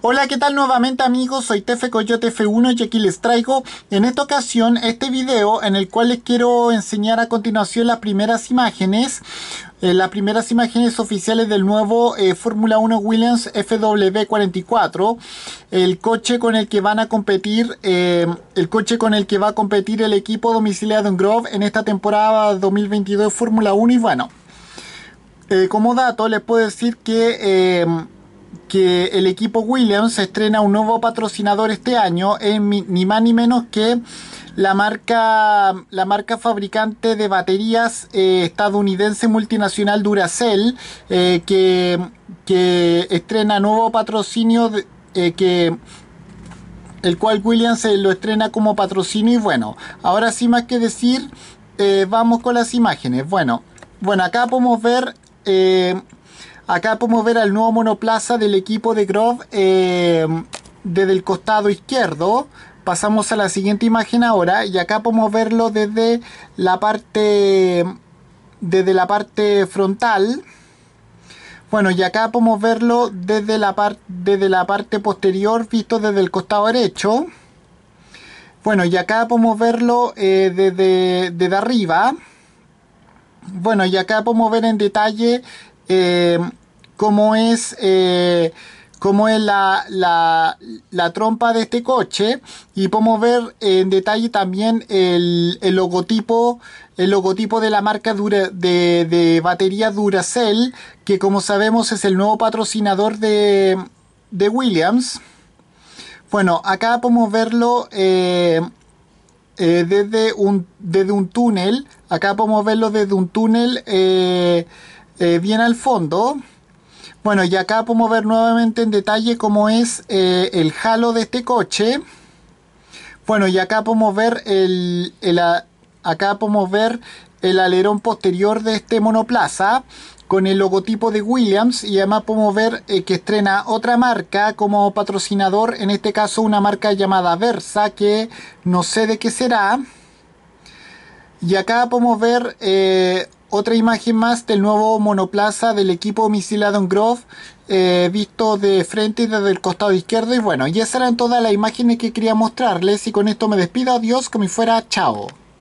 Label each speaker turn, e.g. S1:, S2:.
S1: Hola, ¿qué tal nuevamente amigos? Soy Tefe Coyote F1 y aquí les traigo en esta ocasión este video en el cual les quiero enseñar a continuación las primeras imágenes eh, las primeras imágenes oficiales del nuevo eh, Fórmula 1 Williams FW44 el coche con el que van a competir eh, el coche con el que va a competir el equipo domiciliado en Grove en esta temporada 2022 Fórmula 1 y bueno como dato les puedo decir que que el equipo Williams estrena un nuevo patrocinador este año, es ni más ni menos que la marca, la marca fabricante de baterías eh, estadounidense multinacional Duracell, eh, que, estrena nuevo patrocinio eh, que el cual Williams lo estrena como patrocinio y bueno, ahora sí más que decir, vamos con las imágenes. Bueno, bueno acá podemos ver Acá podemos ver al nuevo monoplaza del equipo de Grove eh, desde el costado izquierdo. Pasamos a la siguiente imagen ahora y acá podemos verlo desde la parte desde la parte frontal. Bueno, y acá podemos verlo desde la, desde la parte posterior visto desde el costado derecho. Bueno, y acá podemos verlo eh, desde, arriba. Bueno, y acá podemos ver en detalle eh, cómo es, eh, cómo es la, trompa de este coche y podemos ver en detalle también el, logotipo el logotipo de la marca de, batería Duracell que como sabemos es el nuevo patrocinador de, Williams bueno acá podemos verlo eh, eh, desde, un, desde un túnel. Acá podemos verlo desde un túnel bien al fondo. Bueno, y acá podemos ver nuevamente en detalle cómo es eh, el halo de este coche. Bueno, y acá podemos ver el, acá podemos ver el alerón posterior de este monoplaza con el logotipo de Williams y además podemos ver eh, que estrena otra marca como patrocinador, en este caso una marca llamada Versa que no sé de qué será. Y acá podemos ver eh, otra imagen más del nuevo monoplaza del equipo misilado en Grove, eh, visto de frente y desde el costado izquierdo. Y bueno, y esas todas las imágenes que quería mostrarles. Y con esto me despido. Adiós, como fuera. Chao.